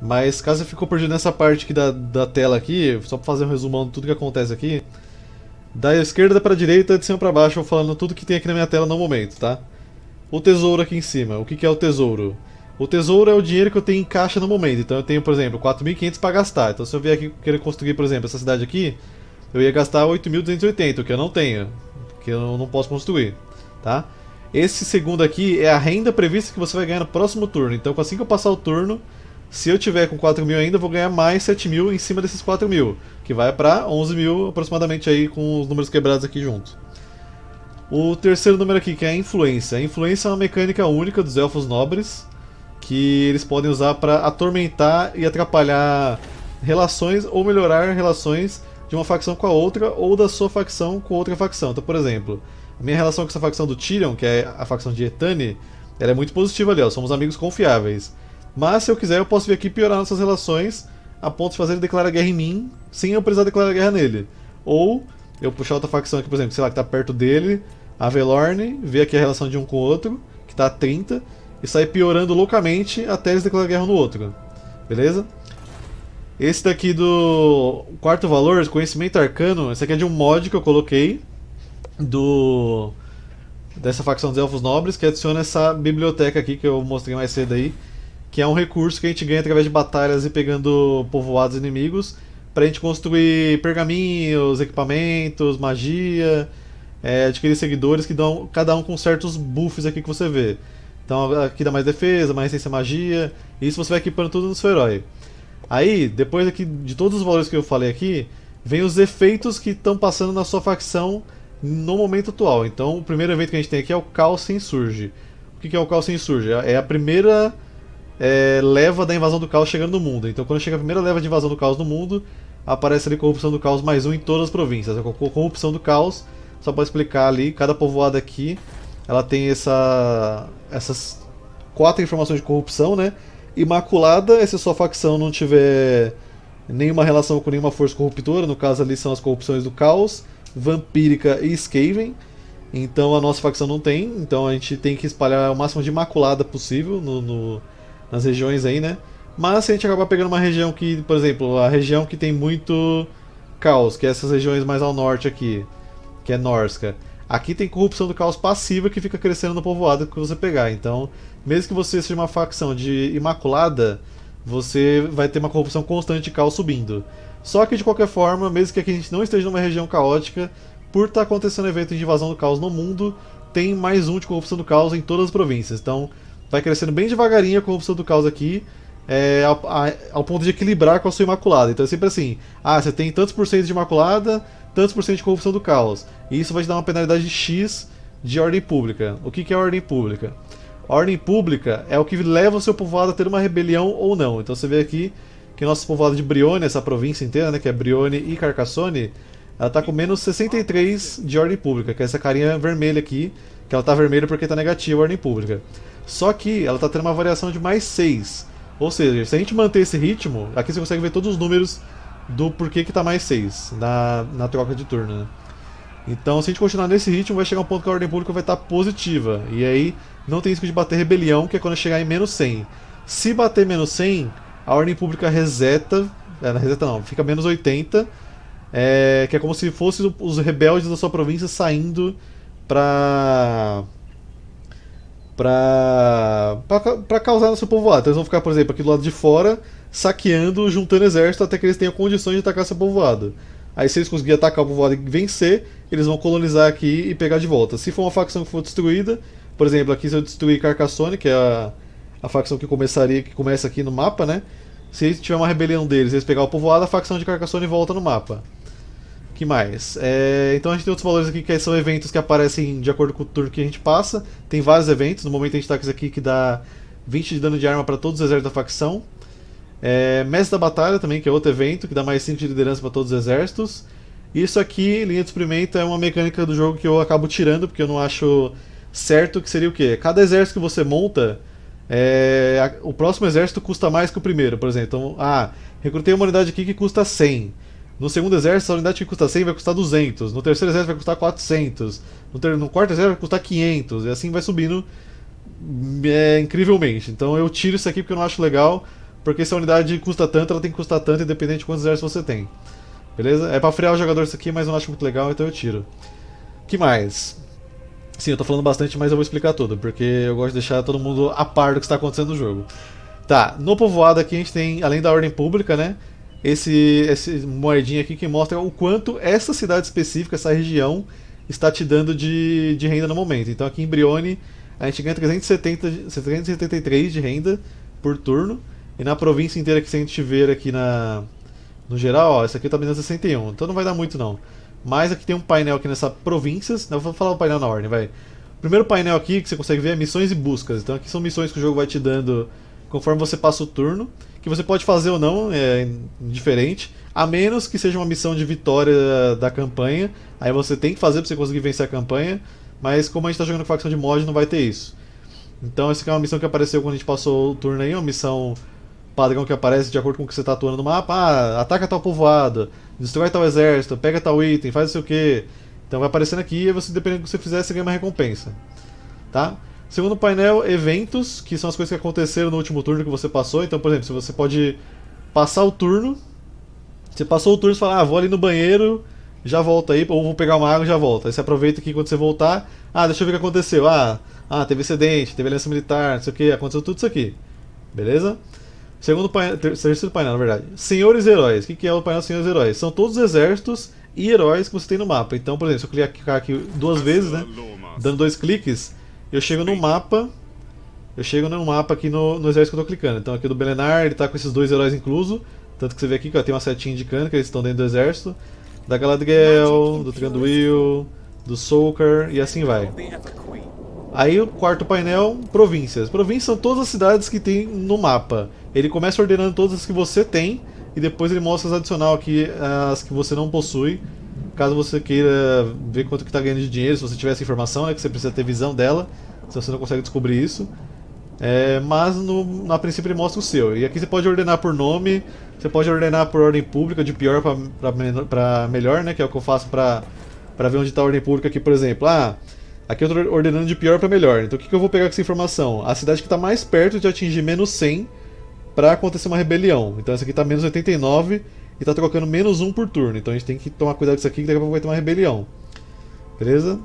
Mas caso você ficou perdido nessa parte aqui da, da tela aqui, só para fazer um resumão de tudo que acontece aqui. Da esquerda para direita, de cima para baixo, eu vou falando tudo que tem aqui na minha tela no momento, tá? O tesouro aqui em cima, o que, que é o tesouro? O tesouro é o dinheiro que eu tenho em caixa no momento, então eu tenho, por exemplo, 4.500 para gastar. Então se eu vier aqui querer construir, por exemplo, essa cidade aqui, eu ia gastar 8.280, que eu não tenho, que eu não posso construir, tá? Esse segundo aqui é a renda prevista que você vai ganhar no próximo turno, então assim que eu passar o turno se eu tiver com 4 mil ainda, eu vou ganhar mais 7 mil em cima desses 4 mil, que vai para 11 mil aproximadamente aí com os números quebrados aqui junto. O terceiro número aqui, que é a influência. A influência é uma mecânica única dos elfos nobres, que eles podem usar para atormentar e atrapalhar relações ou melhorar relações de uma facção com a outra ou da sua facção com outra facção. Então, por exemplo, a minha relação com essa facção do Tyrion, que é a facção de Etane, ela é muito positiva ali, ó, somos amigos confiáveis. Mas se eu quiser, eu posso vir aqui piorar nossas relações a ponto de fazer ele declarar guerra em mim sem eu precisar declarar guerra nele. Ou eu puxar outra facção aqui, por exemplo, sei lá, que tá perto dele, a Velorne, ver aqui a relação de um com o outro, que tá a 30, e sair piorando loucamente até eles declararem guerra no outro. Beleza? Esse daqui do quarto valor, conhecimento arcano, esse aqui é de um mod que eu coloquei do dessa facção dos elfos nobres que adiciona essa biblioteca aqui que eu mostrei mais cedo aí, que é um recurso que a gente ganha através de batalhas e pegando povoados inimigos para a gente construir pergaminhos, equipamentos, magia, é, adquirir seguidores que dão cada um com certos buffs aqui que você vê. Então aqui dá mais defesa, mais resistência magia, e isso você vai equipando tudo no seu herói. Aí, depois aqui de todos os valores que eu falei aqui, vem os efeitos que estão passando na sua facção no momento atual. Então, o primeiro evento que a gente tem aqui é o Caos Insurge. O que é o Caos Insurge? É, é a primeira é, leva da invasão do caos chegando no mundo. Então, quando chega a primeira leva de invasão do caos no mundo, aparece ali corrupção do caos mais um em todas as províncias. A corrupção do caos, só para explicar ali, cada povoada aqui, ela tem essa, essas quatro informações de corrupção, né? Imaculada, se sua facção não tiver nenhuma relação com nenhuma força corruptora, no caso ali são as corrupções do caos, vampírica e Skaven. Então a nossa facção não tem, então a gente tem que espalhar o máximo de imaculada possível no, no nas regiões aí, né? Mas se a gente acabar pegando uma região que, por exemplo, a região que tem muito caos, que é essas regiões mais ao norte aqui, que é Norska. Aqui tem corrupção do caos passiva que fica crescendo no povoado que você pegar. Então, mesmo que você seja uma facção de Imaculada, você vai ter uma corrupção constante de caos subindo. Só que de qualquer forma, mesmo que aqui a gente não esteja numa região caótica, por estar tá acontecendo evento de invasão do caos no mundo, tem mais um de corrupção do caos em todas as províncias. Então, vai crescendo bem devagarinho a corrupção do caos aqui, é, ao, a, ao, ponto de equilibrar com a sua imaculada. Então é sempre assim: ah, você tem tantos por cento de imaculada, tantos por cento de corrupção do caos. E isso vai te dar uma penalidade de X de ordem pública. O que, que é ordem pública? ordem pública é o que leva o seu povoado a ter uma rebelião ou não. Então você vê aqui que nosso povoado de Brione, essa província inteira, né, que é Brione e Carcassonne, ela tá com menos 63 de ordem pública, que é essa carinha vermelha aqui, que ela tá vermelha porque tá negativa a ordem pública. Só que ela está tendo uma variação de mais 6. Ou seja, se a gente manter esse ritmo, aqui você consegue ver todos os números do porquê que está mais 6 na, na troca de turno. Né? Então, se a gente continuar nesse ritmo, vai chegar um ponto que a ordem pública vai estar tá positiva. E aí não tem risco de bater rebelião, que é quando chegar em menos 100. Se bater menos 100, a ordem pública reseta. É, não reseta não, fica menos 80. É, que é como se fossem os rebeldes da sua província saindo para pra, causar no seu povoado. Então eles vão ficar, por exemplo, aqui do lado de fora, saqueando, juntando exército até que eles tenham condições de atacar seu povoado. Aí se eles conseguirem atacar o povoado e vencer, eles vão colonizar aqui e pegar de volta. Se for uma facção que for destruída, por exemplo, aqui se eu destruir Carcassonne, que é a, a facção que começaria, que começa aqui no mapa, né? Se tiver uma rebelião deles, eles pegar o povoado, a facção de Carcassonne volta no mapa que mais? É, então a gente tem outros valores aqui que são eventos que aparecem de acordo com o turno que a gente passa. Tem vários eventos. No momento a gente está com isso aqui que dá 20 de dano de arma para todos os exércitos da facção. É, Mestre da Batalha também, que é outro evento, que dá mais 5 de liderança para todos os exércitos. Isso aqui, linha de suprimento, é uma mecânica do jogo que eu acabo tirando, porque eu não acho certo que seria o quê? Cada exército que você monta, é, a, o próximo exército custa mais que o primeiro, por exemplo. Então, ah, recrutei uma unidade aqui que custa 100. No segundo exército, a unidade que custa 100 vai custar 200. No terceiro exército vai custar 400. No, ter... no quarto exército vai custar 500. E assim vai subindo é, incrivelmente. Então eu tiro isso aqui porque eu não acho legal. Porque se a unidade custa tanto, ela tem que custar tanto, independente de quantos exércitos você tem. Beleza? É pra frear o jogador isso aqui, mas eu não acho muito legal, então eu tiro. que mais? Sim, eu tô falando bastante, mas eu vou explicar tudo, porque eu gosto de deixar todo mundo a par do que está acontecendo no jogo. Tá, no povoado aqui a gente tem, além da ordem pública, né? esse, esse moedinha aqui que mostra o quanto essa cidade específica, essa região, está te dando de, de renda no momento. Então aqui em Brione a gente ganha 370, 373 de renda por turno. E na província inteira que se a gente ver aqui na, no geral, ó, essa aqui tá me dando 61, então não vai dar muito não. Mas aqui tem um painel aqui nessa províncias, não vou falar o painel na ordem, vai. Primeiro painel aqui que você consegue ver é missões e buscas. Então aqui são missões que o jogo vai te dando conforme você passa o turno que você pode fazer ou não, é indiferente, a menos que seja uma missão de vitória da campanha, aí você tem que fazer para você conseguir vencer a campanha, mas como a gente está jogando com facção de mod, não vai ter isso. Então essa aqui é uma missão que apareceu quando a gente passou o turno aí, uma missão padrão que aparece de acordo com o que você está atuando no mapa, ah, ataca tal povoado, destrói tal exército, pega tal item, faz não sei o que. Então vai aparecendo aqui e você, dependendo do que você fizer, você ganha uma recompensa. Tá? Segundo painel, eventos, que são as coisas que aconteceram no último turno que você passou. Então, por exemplo, se você pode passar o turno. Você passou o turno e fala, ah, vou ali no banheiro, já volta aí, ou vou pegar uma água e já volta. Aí você aproveita que quando você voltar, ah, deixa eu ver o que aconteceu. Ah, ah teve excedente, teve aliança militar, não sei o que, aconteceu tudo isso aqui. Beleza? Segundo painel, terceiro painel, na verdade. Senhores Heróis. O que é o painel Senhores Heróis? São todos os exércitos e heróis que você tem no mapa. Então, por exemplo, se eu clicar aqui duas vezes, né? Dando dois cliques, eu chego no mapa. Eu chego no mapa aqui no, nos que eu tô clicando. Então aqui é do Belenar, ele tá com esses dois heróis incluso. Tanto que você vê aqui que ó, tem uma setinha indicando que eles estão dentro do exército Da Galadriel, do Tranduil, do Soulcar e assim vai. Aí o quarto painel, províncias. Províncias são todas as cidades que tem no mapa. Ele começa ordenando todas as que você tem e depois ele mostra as adicional aqui, as que você não possui Caso você queira ver quanto que está ganhando de dinheiro, se você tiver essa informação, é que você precisa ter visão dela, se você não consegue descobrir isso. É, mas no, na princípio ele mostra o seu. E aqui você pode ordenar por nome, você pode ordenar por ordem pública, de pior para melhor, né? Que é o que eu faço para ver onde está a ordem pública aqui, por exemplo. Ah, aqui eu estou ordenando de pior para melhor. Então o que, que eu vou pegar com essa informação? A cidade que está mais perto de atingir menos 100 para acontecer uma rebelião. Então essa aqui está menos 89 e tá trocando menos um por turno. Então a gente tem que tomar cuidado com isso aqui, que daqui a pouco vai ter uma rebelião. Beleza?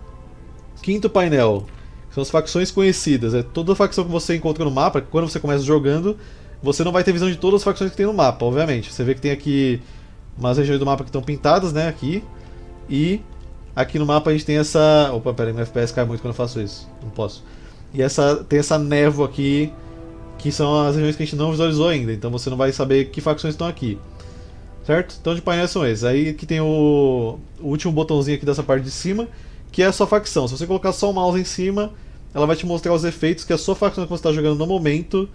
Quinto painel. São as facções conhecidas. É toda facção que você encontra no mapa, quando você começa jogando, você não vai ter visão de todas as facções que tem no mapa, obviamente. Você vê que tem aqui umas regiões do mapa que estão pintadas, né, aqui. E aqui no mapa a gente tem essa... Opa, pera aí, meu FPS cai muito quando eu faço isso. Não posso. E essa tem essa névoa aqui, que são as regiões que a gente não visualizou ainda. Então você não vai saber que facções estão aqui. Certo? Então de painéis são esses. Aí aqui tem o, o último botãozinho aqui dessa parte de cima, que é a sua facção. Se você colocar só o mouse em cima, ela vai te mostrar os efeitos que a sua facção que você está jogando no momento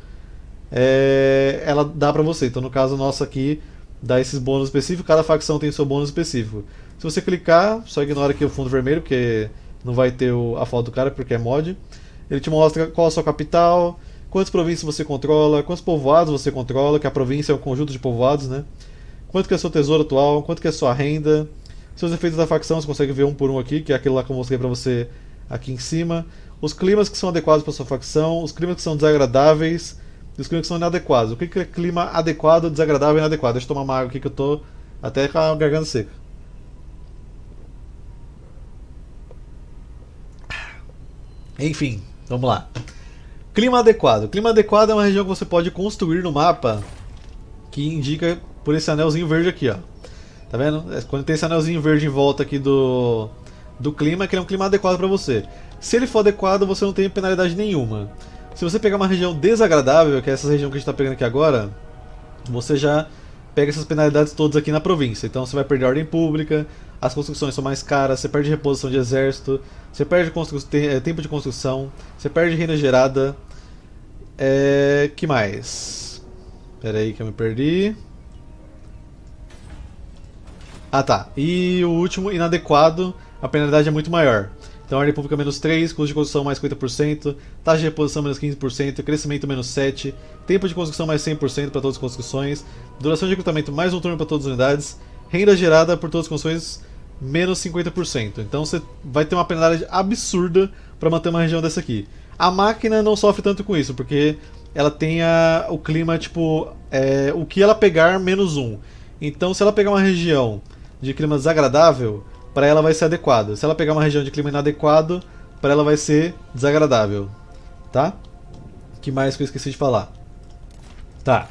é, ela dá para você. Então no caso nosso aqui dá esses bônus específicos, cada facção tem seu bônus específico. Se você clicar, só ignora aqui o fundo vermelho, porque não vai ter o, a foto do cara, porque é mod. Ele te mostra qual a sua capital, quantas províncias você controla, quantos povoados você controla, que a província é um conjunto de povoados, né? quanto que é o seu tesouro atual, quanto que é a sua renda, seus efeitos da facção, você consegue ver um por um aqui, que é aquele lá que eu mostrei para você aqui em cima, os climas que são adequados para sua facção, os climas que são desagradáveis e os climas que são inadequados. O que é clima adequado, desagradável e inadequado? Deixa eu tomar uma água aqui que eu tô até com a garganta seca. Enfim, vamos lá. Clima adequado. Clima adequado é uma região que você pode construir no mapa que indica por esse anelzinho verde aqui, ó. Tá vendo? É, quando tem esse anelzinho verde em volta aqui do, do clima, que ele é um clima adequado para você. Se ele for adequado, você não tem penalidade nenhuma. Se você pegar uma região desagradável, que é essa região que a gente está pegando aqui agora, você já pega essas penalidades todas aqui na província. Então você vai perder a ordem pública, as construções são mais caras, você perde reposição de exército, você perde é, tempo de construção, você perde renda gerada. É... que mais? Pera aí que eu me perdi. Ah tá, e o último, inadequado, a penalidade é muito maior. Então ordem pública menos 3, custo de construção mais 50%, taxa de reposição menos 15%, crescimento menos 7%, tempo de construção mais 100% para todas as construções, duração de recrutamento mais um turno para todas as unidades, renda gerada por todas as construções menos 50%. Então você vai ter uma penalidade absurda para manter uma região dessa aqui. A máquina não sofre tanto com isso, porque ela tenha o clima, tipo, é, o que ela pegar menos um. Então, se ela pegar uma região de clima desagradável, para ela vai ser adequado. Se ela pegar uma região de clima inadequado, para ela vai ser desagradável. Tá? que mais que eu esqueci de falar? Tá.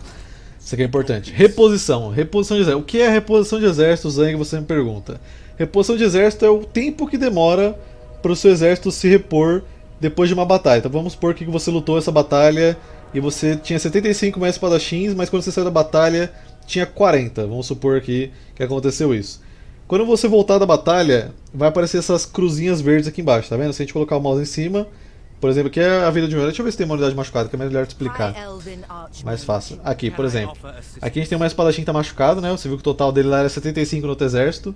Isso aqui é importante. Reposição. Reposição de exército. O que é reposição de exército, Zang? Você me pergunta. Reposição de exército é o tempo que demora para o seu exército se repor depois de uma batalha. Então vamos supor que você lutou essa batalha e você tinha 75 mais espadachins, mas quando você saiu da batalha tinha 40. Vamos supor aqui que aconteceu isso. Quando você voltar da batalha, vai aparecer essas cruzinhas verdes aqui embaixo, tá vendo? Se a gente colocar o mouse em cima, por exemplo, aqui é a vida de um herói. Deixa eu ver se tem uma unidade machucada, que é melhor te explicar. Mais fácil. Aqui, por exemplo. Aqui a gente tem uma espadachim que tá machucado, né? Você viu que o total dele lá era 75 no outro exército.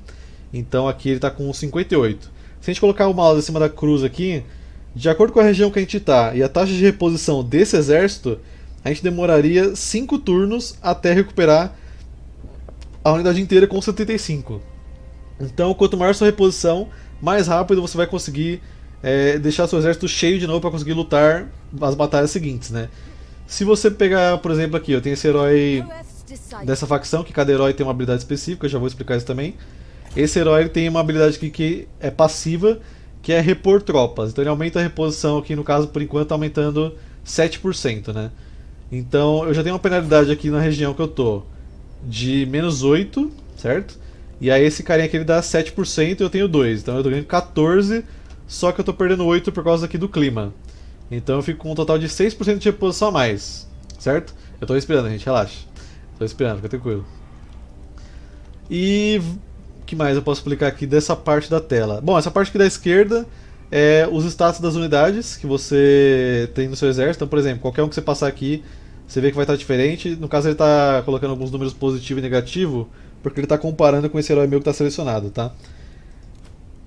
Então aqui ele tá com 58. Se a gente colocar o mouse em cima da cruz aqui, de acordo com a região que a gente está e a taxa de reposição desse exército, a gente demoraria 5 turnos até recuperar a unidade inteira com 75. Então, quanto maior sua reposição, mais rápido você vai conseguir é, deixar seu exército cheio de novo para conseguir lutar as batalhas seguintes, né? Se você pegar, por exemplo, aqui, eu tenho esse herói dessa facção, que cada herói tem uma habilidade específica, eu já vou explicar isso também. Esse herói tem uma habilidade aqui que é passiva, que é repor tropas. Então ele aumenta a reposição aqui, no caso, por enquanto, aumentando 7%, né? Então eu já tenho uma penalidade aqui na região que eu tô de menos 8, certo? E aí esse carinha aqui ele dá 7% e eu tenho 2, então eu tô ganhando 14, só que eu tô perdendo 8 por causa aqui do clima. Então eu fico com um total de 6% de reposição a mais, certo? Eu tô respirando, gente, relaxa. Tô respirando, fica tranquilo. E que mais eu posso explicar aqui dessa parte da tela? Bom, essa parte aqui da esquerda é os status das unidades que você tem no seu exército. Então, por exemplo, qualquer um que você passar aqui, você vê que vai estar diferente. No caso, ele está colocando alguns números positivo e negativo, porque ele está comparando com esse herói meu que está selecionado, tá?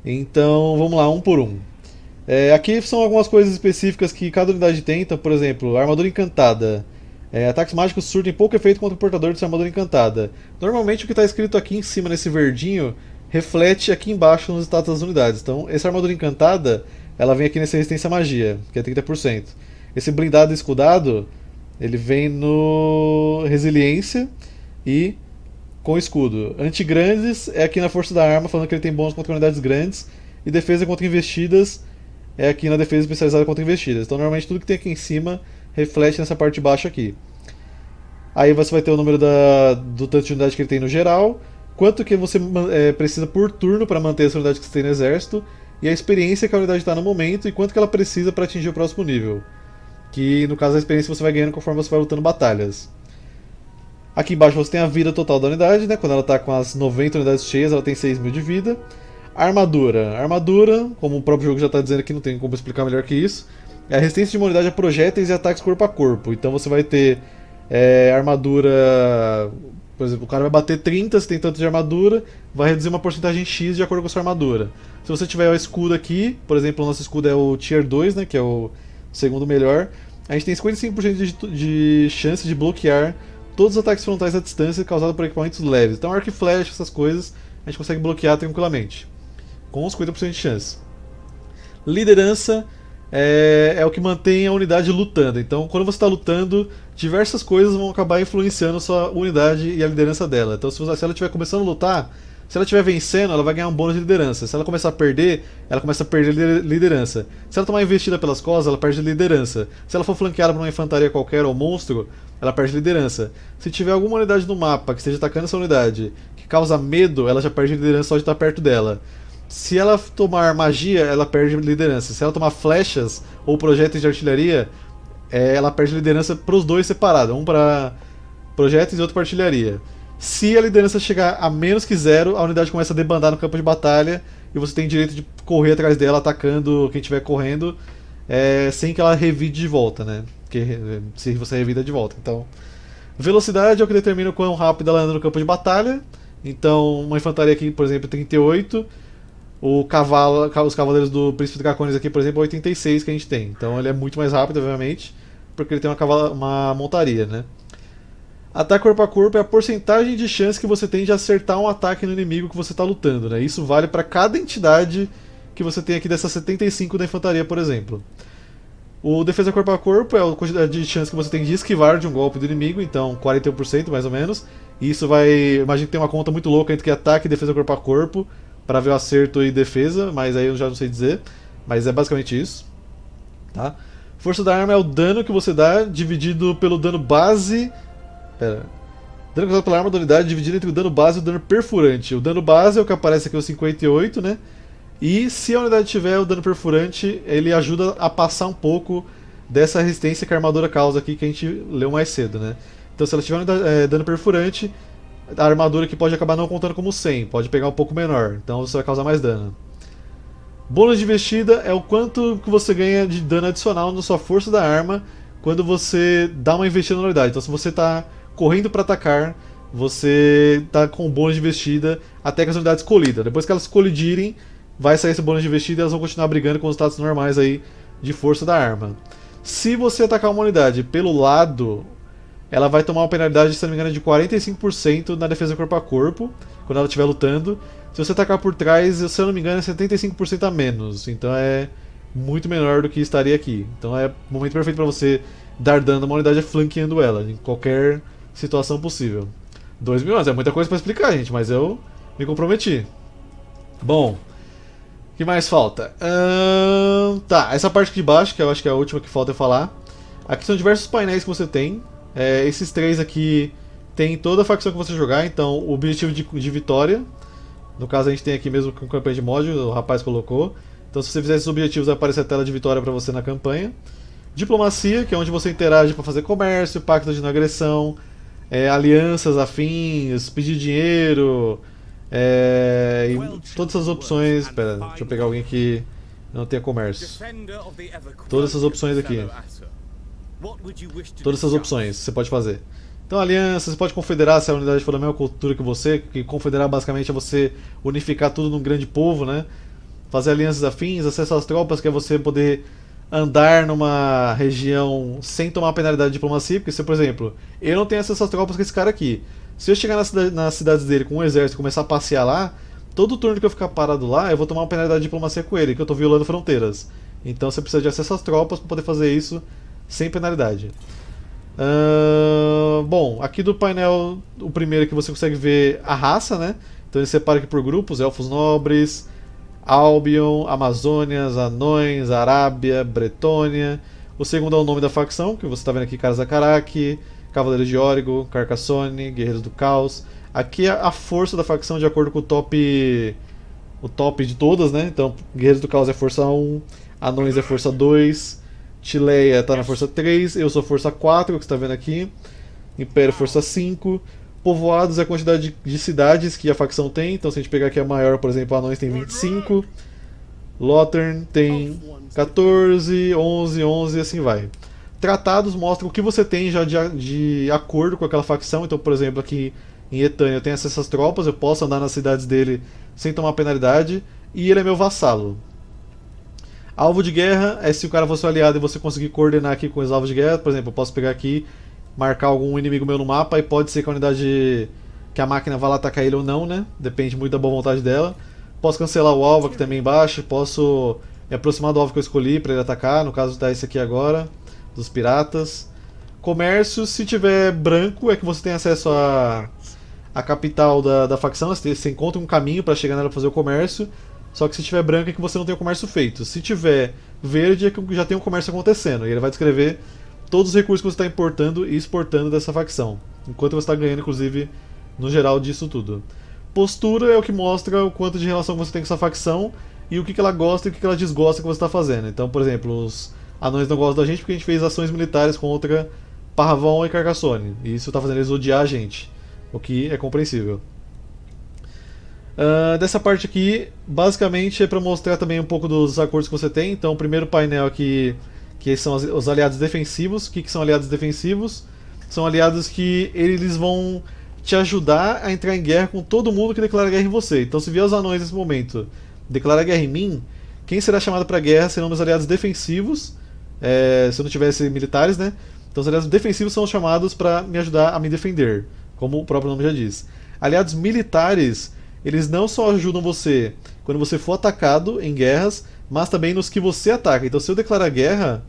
Então, vamos lá, um por um. É, aqui são algumas coisas específicas que cada unidade tem. Então, por exemplo, armadura encantada é, ataques mágicos surtem pouco efeito contra o portador de sua armadura encantada. Normalmente o que está escrito aqui em cima nesse verdinho reflete aqui embaixo nos status das unidades. Então, essa armadura encantada, ela vem aqui nessa resistência à magia, que é 30%. Esse blindado escudado, ele vem no resiliência e com escudo. Antigrandes é aqui na força da arma, falando que ele tem bons contra unidades grandes. E defesa contra investidas é aqui na defesa especializada contra investidas. Então, normalmente tudo que tem aqui em cima reflete nessa parte de baixo aqui. Aí você vai ter o número da, do tanto de unidade que ele tem no geral, quanto que você é, precisa por turno para manter essa unidade que você tem no exército, e a experiência que a unidade está no momento e quanto que ela precisa para atingir o próximo nível. Que no caso a experiência você vai ganhando conforme você vai lutando batalhas. Aqui embaixo você tem a vida total da unidade, né? Quando ela está com as 90 unidades cheias, ela tem 6 mil de vida. Armadura. Armadura, como o próprio jogo já está dizendo aqui, não tem como explicar melhor que isso. A resistência de imunidade a projéteis e ataques corpo a corpo. Então você vai ter é, armadura. Por exemplo, o cara vai bater 30, se tem tanto de armadura, vai reduzir uma porcentagem X de acordo com a sua armadura. Se você tiver o escudo aqui, por exemplo, o nosso escudo é o Tier 2, né, que é o segundo melhor, a gente tem 55% de, de chance de bloquear todos os ataques frontais à distância causados por equipamentos leves. Então, arco e flecha, essas coisas, a gente consegue bloquear tranquilamente. Com 50% de chance. Liderança é, é o que mantém a unidade lutando. Então, quando você está lutando, diversas coisas vão acabar influenciando a sua unidade e a liderança dela. Então, se, você, se ela estiver começando a lutar, se ela estiver vencendo, ela vai ganhar um bônus de liderança. Se ela começar a perder, ela começa a perder liderança. Se ela tomar tá investida pelas costas, ela perde liderança. Se ela for flanqueada por uma infantaria qualquer ou monstro, ela perde liderança. Se tiver alguma unidade no mapa que esteja atacando essa unidade, que causa medo, ela já perde liderança só de estar perto dela se ela tomar magia, ela perde liderança. Se ela tomar flechas ou projetos de artilharia, é, ela perde liderança para os dois separados, um para projetos e outro para artilharia. Se a liderança chegar a menos que zero, a unidade começa a debandar no campo de batalha e você tem direito de correr atrás dela, atacando quem estiver correndo, é, sem que ela revide de volta, né? que é, se você revida de volta. Então, velocidade é o que determina o quão rápido ela anda no campo de batalha. Então, uma infantaria aqui, por exemplo, 38 o cavalo, os cavaleiros do Príncipe Dracones aqui, por exemplo, é 86 que a gente tem. Então ele é muito mais rápido, obviamente, porque ele tem uma, cavala, uma montaria, né? Ataque corpo a corpo é a porcentagem de chance que você tem de acertar um ataque no inimigo que você está lutando, né? Isso vale para cada entidade que você tem aqui dessa 75 da infantaria, por exemplo. O defesa corpo a corpo é a quantidade de chance que você tem de esquivar de um golpe do inimigo, então 41% mais ou menos. E isso vai. Imagina que tem uma conta muito louca entre que ataque e defesa corpo a corpo para ver o acerto e defesa, mas aí eu já não sei dizer. Mas é basicamente isso. Tá? Força da arma é o dano que você dá dividido pelo dano base. Pera. Dano causado pela arma da unidade dividido entre o dano base e o dano perfurante. O dano base é o que aparece aqui, o 58, né? E se a unidade tiver o dano perfurante, ele ajuda a passar um pouco dessa resistência que a armadura causa aqui, que a gente leu mais cedo, né? Então se ela tiver eh, dano perfurante, a armadura que pode acabar não contando como 100, pode pegar um pouco menor, então você vai causar mais dano. Bônus de investida é o quanto que você ganha de dano adicional na sua força da arma quando você dá uma investida na unidade. Então se você está correndo para atacar, você está com bônus de investida até que as unidades colidam. Depois que elas colidirem, vai sair esse bônus de investida e elas vão continuar brigando com os status normais aí de força da arma. Se você atacar uma unidade pelo lado ela vai tomar uma penalidade, se não me engano, de 45% na defesa corpo a corpo, quando ela estiver lutando. Se você atacar por trás, se eu não me engano, é 75% a menos. Então é muito menor do que estaria aqui. Então é o momento perfeito para você dar dano a uma unidade flanqueando ela, em qualquer situação possível. 2 anos, é muita coisa para explicar, gente, mas eu me comprometi. Bom, o que mais falta? Hum, tá, essa parte aqui de baixo, que eu acho que é a última que falta eu falar. Aqui são diversos painéis que você tem. É, esses três aqui tem toda a facção que você jogar, então o objetivo de, de vitória. No caso a gente tem aqui mesmo com campanha de mod, o rapaz colocou. Então se você fizer esses objetivos vai aparecer a tela de vitória para você na campanha. Diplomacia, que é onde você interage para fazer comércio, pacto de não agressão, é, alianças, afins, pedir dinheiro, é, e todas essas opções. Pera, deixa eu pegar alguém que não tenha comércio. Todas essas opções aqui. Todas essas opções você pode fazer. Então, aliança, você pode confederar se a unidade for da mesma cultura que você, que confederar basicamente é você unificar tudo num grande povo, né? Fazer alianças afins, acesso às tropas, que é você poder andar numa região sem tomar penalidade de diplomacia, porque se, por exemplo, eu não tenho acesso às tropas com esse cara aqui. Se eu chegar na cidade, nas cidades dele com um exército e começar a passear lá, todo turno que eu ficar parado lá, eu vou tomar uma penalidade de diplomacia com ele, que eu estou violando fronteiras. Então você precisa de acesso às tropas para poder fazer isso sem penalidade. Uh, bom, aqui do painel, o primeiro é que você consegue ver a raça, né? Então ele separa aqui por grupos: elfos nobres, Albion, Amazônias, Anões, Arábia, Bretônia. O segundo é o nome da facção, que você está vendo aqui: Caras Cavaleiros de Órigo, Carcassone, Guerreiros do Caos. Aqui é a força da facção de acordo com o top o top de todas, né? Então, Guerreiros do Caos é força 1, Anões é força 2, Tileia tá na força 3, eu sou força 4, que você tá vendo aqui. Império força 5. Povoados é a quantidade de, cidades que a facção tem. Então se a gente pegar aqui a maior, por exemplo, Anões tem 25. Uhum. Lothern tem 14, 11, 11 e assim vai. Tratados mostram o que você tem já de, de acordo com aquela facção. Então, por exemplo, aqui em Etânia eu tenho essas tropas, eu posso andar nas cidades dele sem tomar penalidade. E ele é meu vassalo. Alvo de guerra é se o cara for seu aliado e você conseguir coordenar aqui com os alvos de guerra. Por exemplo, eu posso pegar aqui, marcar algum inimigo meu no mapa e pode ser que a unidade. que a máquina vá lá atacar ele ou não, né? Depende muito da boa vontade dela. Posso cancelar o alvo aqui também embaixo, posso me aproximar do alvo que eu escolhi para ele atacar. No caso, tá esse aqui agora, dos piratas. Comércio, se tiver branco, é que você tem acesso a a capital da, da facção, você encontra um caminho para chegar nela para fazer o comércio. Só que se tiver branco é que você não tem o comércio feito. Se tiver verde é que já tem o comércio acontecendo. E ele vai descrever todos os recursos que você está importando e exportando dessa facção. Enquanto você está ganhando, inclusive, no geral disso tudo. Postura é o que mostra o quanto de relação você tem com essa facção e o que, ela gosta e o que, ela desgosta que você está fazendo. Então, por exemplo, os anões não gostam da gente porque a gente fez ações militares contra Parravão e Carcassone. E isso está fazendo eles odiar a gente, o que é compreensível. Uh, dessa parte aqui, basicamente é para mostrar também um pouco dos acordos que você tem. Então, o primeiro painel aqui, que são os aliados defensivos. O que, que são aliados defensivos? São aliados que eles vão te ajudar a entrar em guerra com todo mundo que declara guerra em você. Então, se vier os anões nesse momento declara guerra em mim, quem será chamado para guerra serão meus aliados defensivos, é, se eu não tivesse militares, né? Então, os aliados defensivos são chamados para me ajudar a me defender, como o próprio nome já diz. Aliados militares eles não só ajudam você quando você for atacado em guerras, mas também nos que você ataca. Então, se eu declarar guerra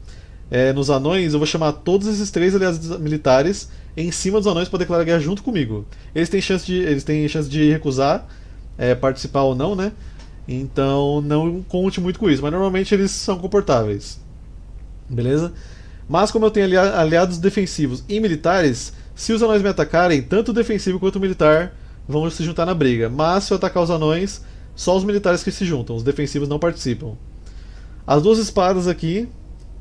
é, nos anões, eu vou chamar todos esses três aliados militares em cima dos anões para declarar guerra junto comigo. Eles têm chance de, eles têm chance de recusar é, participar ou não, né? Então, não conte muito com isso. Mas normalmente eles são comportáveis. Beleza? Mas como eu tenho aliados defensivos e militares, se os anões me atacarem, tanto defensivo quanto militar vão se juntar na briga. Mas se eu atacar os anões, só os militares que se juntam, os defensivos não participam. As duas espadas aqui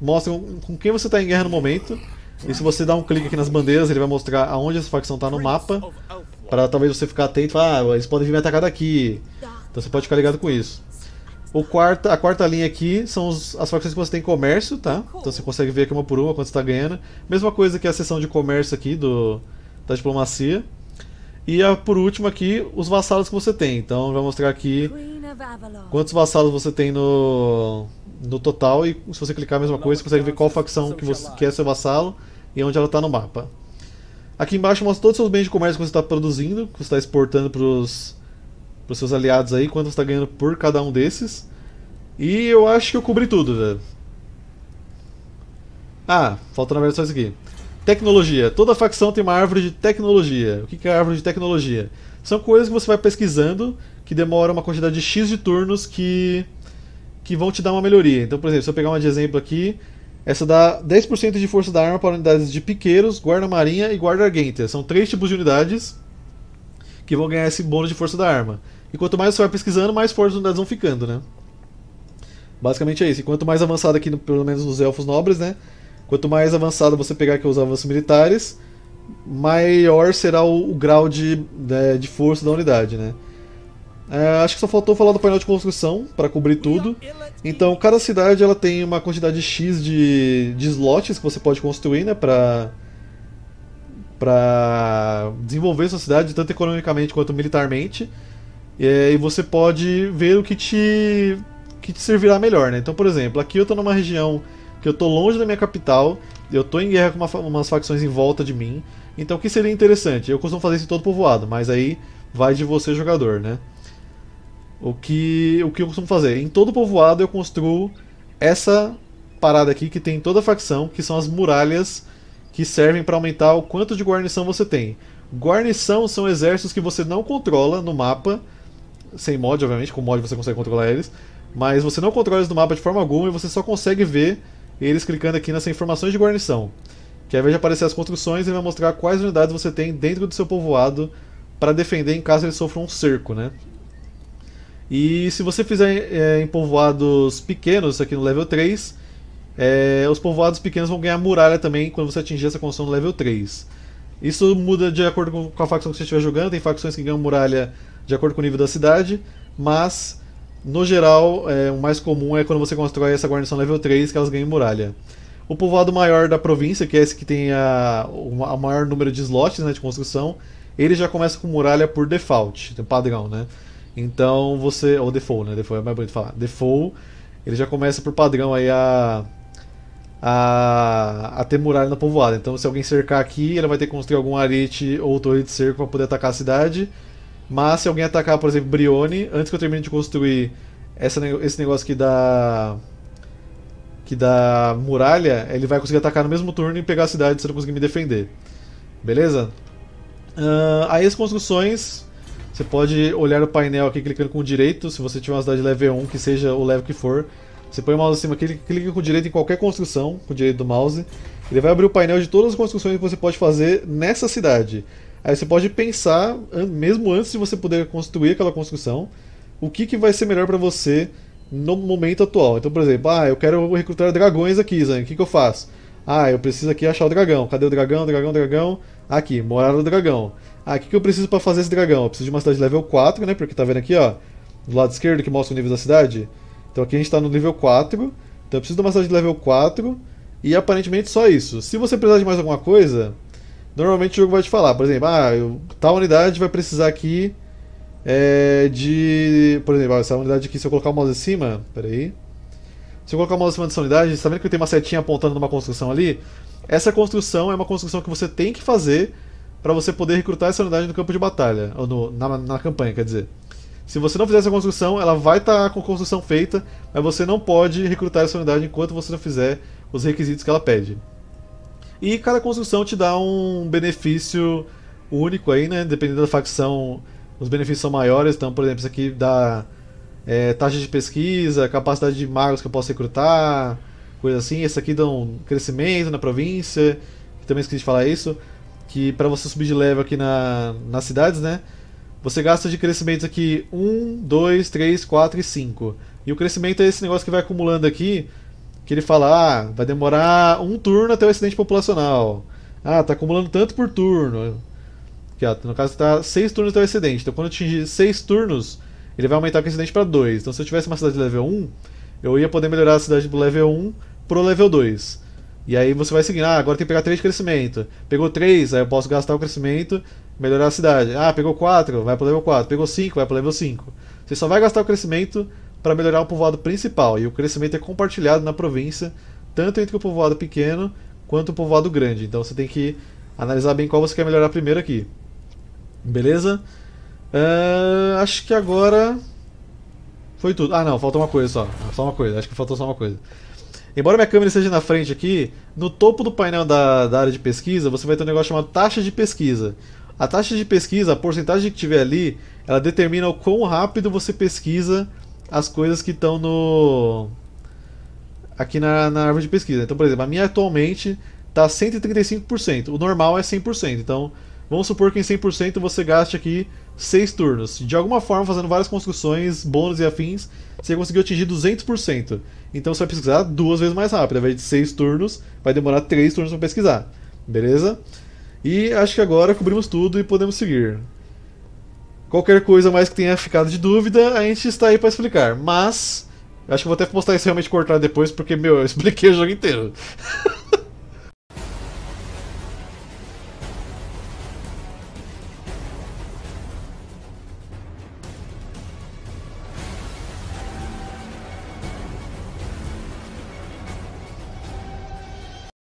mostram com quem você está em guerra no momento. E se você dá um clique aqui nas bandeiras, ele vai mostrar aonde essa facção está no mapa. Para talvez você ficar atento, ah, eles podem vir me atacar daqui. Então você pode ficar ligado com isso. O quarta, a quarta linha aqui são os, as facções que você tem comércio, tá? Então você consegue ver aqui uma por uma quanto está ganhando. Mesma coisa que a seção de comércio aqui do, da diplomacia. E a, por último aqui, os vassalos que você tem. Então vai mostrar aqui quantos vassalos você tem no, no total. E se você clicar a mesma coisa, você consegue ver qual facção que, você, que é seu vassalo e onde ela está no mapa. Aqui embaixo mostra todos os seus bens de comércio que você está produzindo, que você está exportando para os seus aliados aí, quanto você está ganhando por cada um desses. E eu acho que eu cobri tudo, velho. Ah, falta na verdade só isso aqui. Tecnologia. Toda facção tem uma árvore de tecnologia. O que é a árvore de tecnologia? São coisas que você vai pesquisando que demora uma quantidade de X de turnos que, que vão te dar uma melhoria. Então, por exemplo, se eu pegar um de exemplo aqui, essa dá 10% de força da arma para unidades de piqueiros, guarda-marinha e guarda-argentia. São três tipos de unidades que vão ganhar esse bônus de força da arma. E quanto mais você vai pesquisando, mais fortes as unidades vão ficando, né? Basicamente é isso. E quanto mais avançado aqui, pelo menos nos elfos nobres, né? Quanto mais avançado você pegar que os avanços militares, maior será o, o grau de, de, né, de, força da unidade, né? É, acho que só faltou falar do painel de construção para cobrir tudo. Então, cada cidade ela tem uma quantidade X de, de slots que você pode construir, né, para para desenvolver sua cidade tanto economicamente quanto militarmente. e e você pode ver o que te que te servirá melhor, né? Então, por exemplo, aqui eu estou numa região que eu tô longe da minha capital, eu tô em guerra com uma, umas facções em volta de mim. Então o que seria interessante? Eu costumo fazer isso em todo povoado, mas aí vai de você jogador, né? O que, o que eu costumo fazer? Em todo povoado eu construo essa parada aqui que tem em toda facção, que são as muralhas que servem para aumentar o quanto de guarnição você tem. Guarnição são exércitos que você não controla no mapa, sem mod, obviamente, com mod você consegue controlar eles, mas você não controla eles no mapa de forma alguma e você só consegue ver eles clicando aqui nessa informações de guarnição, que ao invés de aparecer as construções, ele vai mostrar quais unidades você tem dentro do seu povoado para defender em caso ele sofra um cerco, né? E se você fizer é, em povoados pequenos, aqui no level 3, é, eh, os povoados pequenos vão ganhar muralha também quando você atingir essa construção no level 3. Isso muda de acordo com a facção que você estiver jogando, tem facções que ganham muralha de acordo com o nível da cidade, mas no geral, é, o mais comum é quando você constrói essa guarnição level 3 que elas ganham muralha. O povoado maior da província, que é esse que tem a, a maior número de slots né, de construção, ele já começa com muralha por default, padrão, né? Então você. Ou default, né? Default é mais bonito falar. Default, ele já começa por padrão aí a. A, a ter muralha na povoada. Então, se alguém cercar aqui, ele vai ter que construir algum arete ou torre de cerco para poder atacar a cidade. Mas se alguém atacar, por exemplo, Brione, antes que eu termine de construir essa, esse negócio aqui da. que dá muralha, ele vai conseguir atacar no mesmo turno e pegar a cidade se eu não conseguir me defender. Beleza? Uh, aí as construções. Você pode olhar o painel aqui clicando com o direito, se você tiver uma cidade level 1, que seja o level que for. Você põe o mouse acima aqui, clica com o direito em qualquer construção, com o direito do mouse. Ele vai abrir o painel de todas as construções que você pode fazer nessa cidade. Aí você pode pensar, mesmo antes de você poder construir aquela construção, o que, que vai ser melhor para você no momento atual. Então, por exemplo, ah, eu quero recrutar dragões aqui, Zan, o que, que eu faço? Ah, eu preciso aqui achar o dragão. Cadê o dragão, dragão, dragão? Aqui, morar do dragão. Ah, o que, que eu preciso para fazer esse dragão? Eu preciso de uma cidade level 4, né? Porque tá vendo aqui, ó, do lado esquerdo que mostra o nível da cidade. Então aqui a gente tá no nível 4. Então eu preciso de uma cidade level 4. E aparentemente só isso. Se você precisar de mais alguma coisa, Normalmente o jogo vai te falar, por exemplo, ah, eu, tal unidade vai precisar aqui é, de. Por exemplo, ah, essa unidade aqui, se eu colocar o mouse em cima. Peraí. Se eu colocar o mouse em cima dessa unidade, está vendo que tem uma setinha apontando numa construção ali? Essa construção é uma construção que você tem que fazer para você poder recrutar essa unidade no campo de batalha, ou no, na, na campanha, quer dizer. Se você não fizer essa construção, ela vai estar tá com a construção feita, mas você não pode recrutar essa unidade enquanto você não fizer os requisitos que ela pede. E cada construção te dá um benefício único aí, né? Dependendo da facção, os benefícios são maiores. Então, por exemplo, isso aqui dá é, taxa de pesquisa, capacidade de magos que eu posso recrutar, coisa assim. Esse aqui dá um crescimento na província, também esqueci de falar isso. Que para você subir de level aqui na, nas cidades, né? Você gasta de crescimento aqui 1, 2, 3, 4 e 5. E o crescimento é esse negócio que vai acumulando aqui que ele fala, ah, vai demorar um turno até o acidente populacional. Ah, tá acumulando tanto por turno. Que, ó, no caso tá seis turnos até o acidente. Então quando atingir seis turnos, ele vai aumentar o acidente para dois. Então se eu tivesse uma cidade de level 1, eu ia poder melhorar a cidade do level 1 pro level 2. E aí você vai seguindo, ah, agora tem que pegar três de crescimento. Pegou três aí eu posso gastar o crescimento, melhorar a cidade. Ah, pegou quatro vai pro level 4. Pegou cinco vai pro level 5. Você só vai gastar o crescimento para melhorar o povoado principal, e o crescimento é compartilhado na província, tanto entre o povoado pequeno quanto o povoado grande. Então você tem que analisar bem qual você quer melhorar primeiro aqui. Beleza? Uh, acho que agora foi tudo. Ah, não, falta uma coisa só. Ah, só uma coisa, acho que faltou só uma coisa. Embora minha câmera esteja na frente aqui, no topo do painel da, da área de pesquisa você vai ter um negócio chamado taxa de pesquisa. A taxa de pesquisa, a porcentagem que tiver ali, ela determina o quão rápido você pesquisa as coisas que estão no aqui na, na, árvore de pesquisa. Então, por exemplo, a minha atualmente está 135%. O normal é 100%. Então, vamos supor que em 100% você gaste aqui 6 turnos. De alguma forma, fazendo várias construções, bônus e afins, você conseguiu atingir 200%. Então, você vai pesquisar duas vezes mais rápido. Ao invés de 6 turnos, vai demorar 3 turnos para pesquisar. Beleza? E acho que agora cobrimos tudo e podemos seguir. Qualquer coisa mais que tenha ficado de dúvida, a gente está aí para explicar. Mas, acho que vou até postar isso realmente cortado depois, porque, meu, eu expliquei o jogo inteiro.